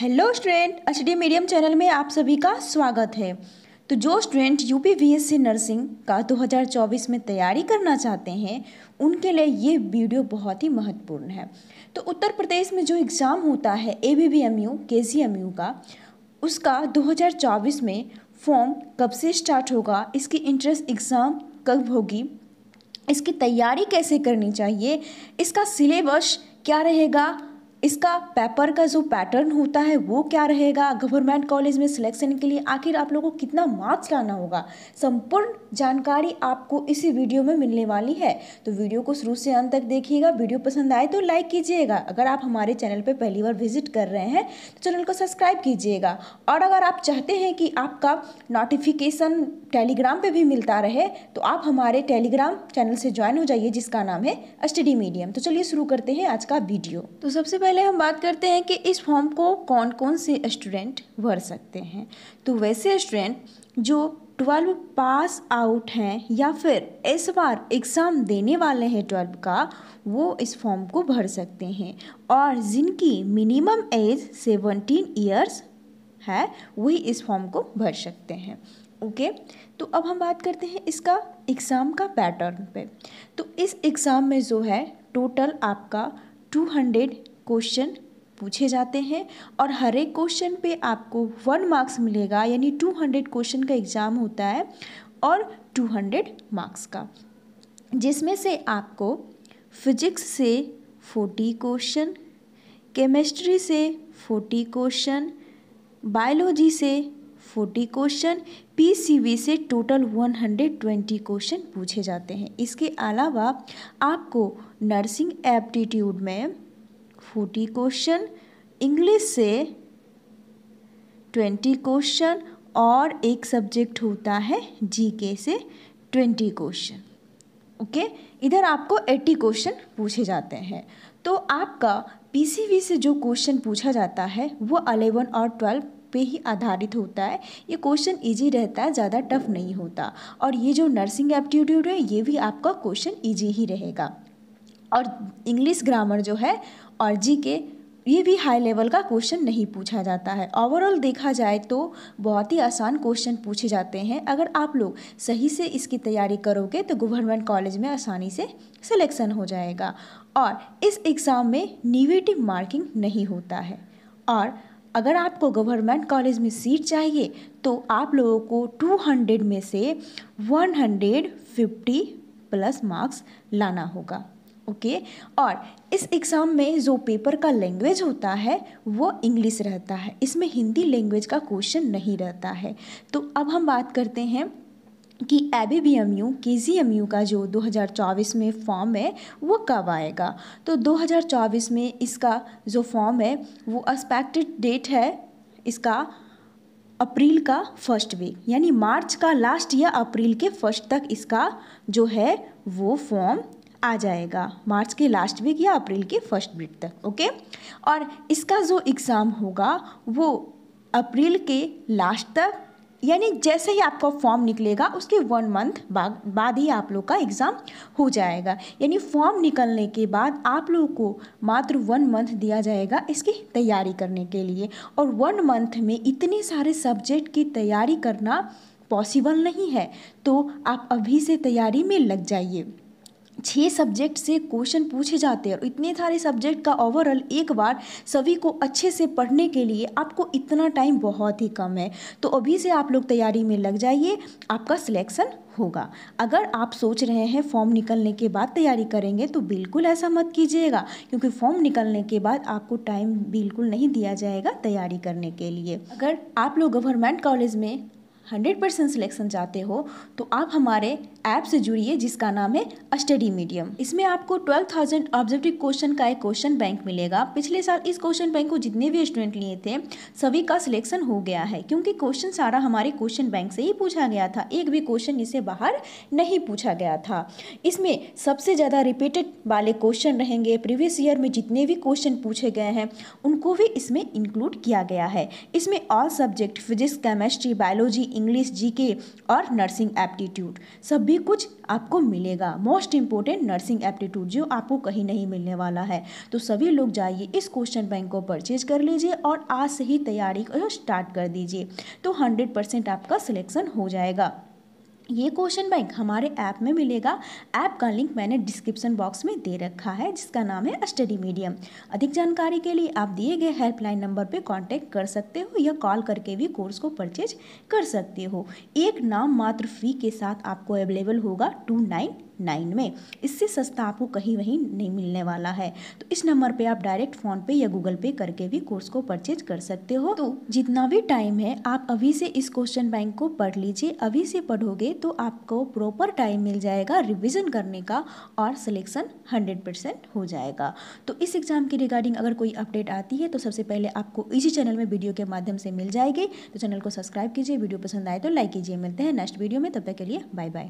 Hello student H D medium channel में आप सभी का स्वागत है तो जो स्टूडेंट एस सी नर्सिंग का 2024 में तैयारी करना चाहते हैं उनके लिए ये वीडियो बहुत ही महत्वपूर्ण है तो उत्तर प्रदेश में जो एग्ज़ाम होता है A B B M U K C M you का उसका 2024 में फॉर्म कब से स्टार्ट होगा इसकी इंट्रेंस एग्ज़ाम कब होगी इसकी तैयारी कैसे करनी चाहिए इसका सिलेबस क्या रहेगा इसका पेपर का जो पैटर्न होता है वो क्या रहेगा गवर्नमेंट कॉलेज में सिलेक्शन के लिए आखिर आप लोगों को कितना मार्क्स लाना होगा संपूर्ण जानकारी आपको इसी वीडियो में मिलने वाली है तो वीडियो को शुरू से अंत तक देखिएगा वीडियो पसंद आए तो लाइक कीजिएगा अगर आप हमारे चैनल पर पहली बार विजिट कर रहे हैं तो चैनल को सब्सक्राइब कीजिएगा और अगर आप चाहते हैं कि आपका नोटिफिकेशन टेलीग्राम पर भी मिलता रहे तो आप हमारे टेलीग्राम चैनल से ज्वाइन हो जाइए जिसका नाम है स्टडी मीडियम तो चलिए शुरू करते हैं आज का वीडियो तो सबसे पहले हम बात करते हैं कि इस फॉर्म को कौन कौन से स्टूडेंट भर सकते हैं तो वैसे स्टूडेंट जो ट्वेल्व पास आउट हैं या फिर इस बार एग्ज़ाम देने वाले हैं ट्वेल्व का वो इस फॉर्म को भर सकते हैं और जिनकी मिनिमम एज सेवनटीन ईयर्स है वही इस फॉर्म को भर सकते हैं ओके okay? तो अब हम बात करते हैं इसका एग्ज़ाम का पैटर्न पे तो इस एग्ज़ाम में जो है टोटल आपका टू हंड्रेड क्वेश्चन पूछे जाते हैं और हर एक क्वेश्चन पे आपको वन मार्क्स मिलेगा यानी टू हंड्रेड क्वेश्चन का एग्ज़ाम होता है और टू हंड्रेड मार्क्स का जिसमें से आपको फिजिक्स से फोर्टी क्वेश्चन केमिस्ट्री से फोर्टी क्वेश्चन बायोलॉजी से फोर्टी क्वेश्चन पीसीवी से total one hundred twenty question पूछे जाते हैं इसके अलावा आपको नर्सिंग एप्टीट्यूड में फोर्टी क्वेश्चन इंग्लिश से ट्वेंटी क्वेश्चन और एक सब्जेक्ट होता है जीके से ट्वेंटी क्वेश्चन ओके इधर आपको एट्टी क्वेश्चन पूछे जाते हैं तो आपका पीसीवी से जो क्वेश्चन पूछा जाता है वो अलेवन और ट्वेल्व पे ही आधारित होता है ये क्वेश्चन इजी रहता है ज़्यादा टफ नहीं होता और ये जो नर्सिंग एप्टीट्यूड है ये भी आपका क्वेश्चन इजी ही रहेगा और इंग्लिश ग्रामर जो है और जी के ये भी हाई लेवल का क्वेश्चन नहीं पूछा जाता है ओवरऑल देखा जाए तो बहुत ही आसान क्वेश्चन पूछे जाते हैं अगर आप लोग सही से इसकी तैयारी करोगे तो गवर्नमेंट कॉलेज में आसानी से सिलेक्शन हो जाएगा और इस एग्ज़ाम में निगेटिव मार्किंग नहीं होता है और अगर आपको गवर्नमेंट कॉलेज में सीट चाहिए तो आप लोगों को 200 में से 150 प्लस मार्क्स लाना होगा ओके okay? और इस एग्ज़ाम में जो पेपर का लैंग्वेज होता है वो इंग्लिश रहता है इसमें हिंदी लैंग्वेज का क्वेश्चन नहीं रहता है तो अब हम बात करते हैं कि A B B M U K G M you का जो 2024 में फॉर्म है वो कब आएगा तो 2024 में इसका जो फॉर्म है वो एक्सपेक्टेड डेट है इसका अप्रैल का फर्स्ट वीक यानी मार्च का लास्ट या अप्रैल के फर्स्ट तक इसका जो है वो फॉर्म आ जाएगा मार्च के लास्ट वीक या अप्रैल के फर्स्ट वीक तक ओके और इसका जो एग्ज़ाम होगा वो अप्रैल के लास्ट तक यानी जैसे ही आपका फॉर्म निकलेगा उसके वन मंथ बाद बाद ही आप लोग का एग्ज़ाम हो जाएगा यानी फॉर्म निकलने के बाद आप लोग को मात्र वन मंथ दिया जाएगा इसकी तैयारी करने के लिए और वन मंथ में इतने सारे सब्जेक्ट की तैयारी करना पॉसिबल नहीं है तो आप अभी से तैयारी में लग जाइए छः सब्जेक्ट से क्वेश्चन पूछे जाते हैं और इतने सारे सब्जेक्ट का ओवरऑल एक बार सभी को अच्छे से पढ़ने के लिए आपको इतना टाइम बहुत ही कम है तो अभी से आप लोग तैयारी में लग जाइए आपका सिलेक्शन होगा अगर आप सोच रहे हैं फॉर्म निकलने के बाद तैयारी करेंगे तो बिल्कुल ऐसा मत कीजिएगा क्योंकि फॉर्म निकलने के बाद आपको टाइम बिल्कुल नहीं दिया जाएगा तैयारी करने के लिए अगर आप लोग गवर्नमेंट कॉलेज में हंड्रेड परसेंट सिलेक्शन चाहते हो तो आप हमारे ऐप से जुड़ी है जिसका नाम है स्टडी मीडियम इसमें आपको ट्वेल्व थाउजेंड ऑब्जेक्टिव क्वेश्चन का एक क्वेश्चन बैंक मिलेगा पिछले साल इस क्वेश्चन बैंक को जितने भी स्टूडेंट लिए थे सभी का सिलेक्शन हो गया है क्योंकि क्वेश्चन सारा हमारे क्वेश्चन बैंक से ही पूछा गया था एक भी क्वेश्चन इसे बाहर नहीं पूछा गया था इसमें सबसे ज़्यादा रिपीटेड वाले क्वेश्चन रहेंगे प्रीवियस ईयर में जितने भी क्वेश्चन पूछे गए हैं उनको भी इसमें इंक्लूड किया गया है इसमें all subject physics chemistry biology English GK और नर्सिंग एप्टीट्यूड सब भी कुछ आपको मिलेगा मोस्ट इम्पोर्टेंट नर्सिंग एप्टीट्यूड जो आपको कहीं नहीं मिलने वाला है तो सभी लोग जाइए इस क्वेश्चन बैंक को परचेज कर लीजिए और आज से ही तैयारी को स्टार्ट कर दीजिए तो हंड्रेड परसेंट आपका सिलेक्शन हो जाएगा ये क्वेश्चन बैंक हमारे ऐप में मिलेगा ऐप का लिंक मैंने डिस्क्रिप्शन बॉक्स में दे रखा है जिसका नाम है स्टडी मीडियम अधिक जानकारी के लिए आप दिए गए हेल्पलाइन नंबर पर कांटेक्ट कर सकते हो या कॉल करके भी कोर्स को परचेज कर सकते हो एक नाम मात्र फी के साथ आपको अवेलेबल होगा टू नाइन नाइन में इससे सस्ता आपको कहीं वहीं नहीं मिलने वाला है तो इस नंबर पर आप डायरेक्ट फ़ोन पे या गूगल पे करके भी कोर्स को परचेज कर सकते हो तो जितना भी टाइम है आप अभी से इस क्वेश्चन बैंक को पढ़ लीजिए अभी से पढ़ोगे तो आपको प्रॉपर टाइम मिल जाएगा रिविजन करने का और सिलेक्शन हंड्रेड परसेंट हो जाएगा तो इस एग्ज़ाम की रिगार्डिंग अगर कोई अपडेट आती है तो सबसे पहले आपको इसी चैनल में वीडियो के माध्यम से मिल जाएगी तो चैनल को सब्सक्राइब कीजिए वीडियो पसंद आए तो लाइक कीजिए मिलते हैं नेक्स्ट वीडियो में तब तक के लिए बाय बाय